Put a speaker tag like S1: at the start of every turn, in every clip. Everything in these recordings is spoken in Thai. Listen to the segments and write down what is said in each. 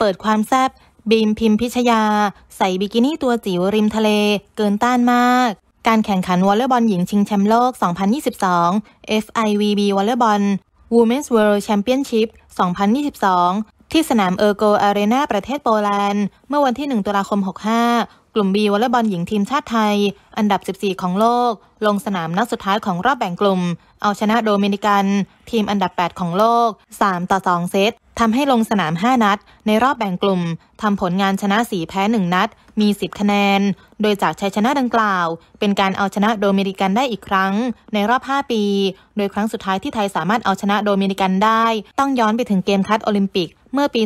S1: เปิดความแซบบีมพิมพิชยา ใส่บิกินี่ตัวจิ๋วริมทะเล เกินต้านมาก การแข่งขันวอลเลย์บอลหญิง ชิงแชมป์โลก 2022 FIVB วอลเลย์บอล Women's World Championship 2022ที่สนามเออร์โกอารีนาประเทศโปแลนด์เมื่อวันที่ 1ตุลาคม 65 กลุ่มบีวอลเลย์บอลหญิงทีมชาติไทย อันดับ 14 ของโลก ลงสนามนัดสุดท้ายของรอบแบ่งกลุ่ม เอาชนะโดมินิกัน ทีมอันดับ 8 ของโลก 3 ต่อ 2 เซตทำให้ลงสนาม 5 นัด ในรอบแบ่งกลุ่มทำผลงานชนะ 4 แพ้ 1 นัดมี 10 คะแนน โดยจากชัยชนะดังกล่าว เป็นการเอาชนะโดมินิกันได้อีกครั้ง ในรอบ5ปี โดยครั้งสุดท้ายที่ไทยสามารถเอาชนะโดมินิกันได้ต้องย้อนไปถึงเกมคัดโอลิมปิกเมื่อปี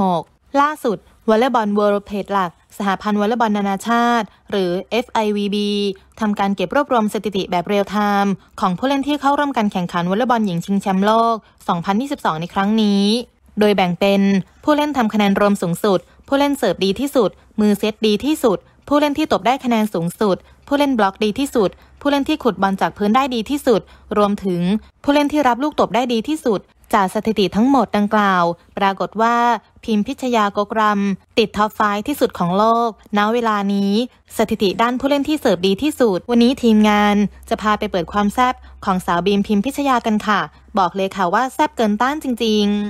S1: 2016 ล่าสุด วอลเลย์บอลเวิลด์เพจหลัก สหพันธ์วอลเลย์บอลนานาชาติ หรือ FIVB ทำการเก็บรวบรวมสถิติแบบเรียลไทม์ของผู้เล่นที่เข้าร่วมการแข่งขันวอลเลย์บอลหญิงชิงแชมป์โลก 2022 ในครั้งนี้ โดยแบ่งเป็น ผู้เล่นทำคะแนนรวมสูงสุด ผู้เล่นเสิร์ฟดีที่สุด มือเซตดีที่สุด ผู้เล่นที่ตบได้คะแนนสูงสุด ผู้เล่นบล็อกดีที่สุดผู้เล่นที่ขุดบอลจากพื้นได้ดีที่สุด รวมถึงผู้เล่นที่รับลูกตบได้ดีที่สุด จากสถิติทั้งหมดดังกล่าว ปรากฏว่า พิมพิชยาโกกรัมติดท็อปไฟที่สุดของโลก ณ เวลานี้สถิติด้านผู้เล่นที่เสิร์ฟดีที่สุด วันนี้ทีมงานจะพาไปเปิดความแซบของสาวบีมพิมพิชยากันค่ะ บอกเลยค่ะว่าแซบเกินต้านจริง ๆ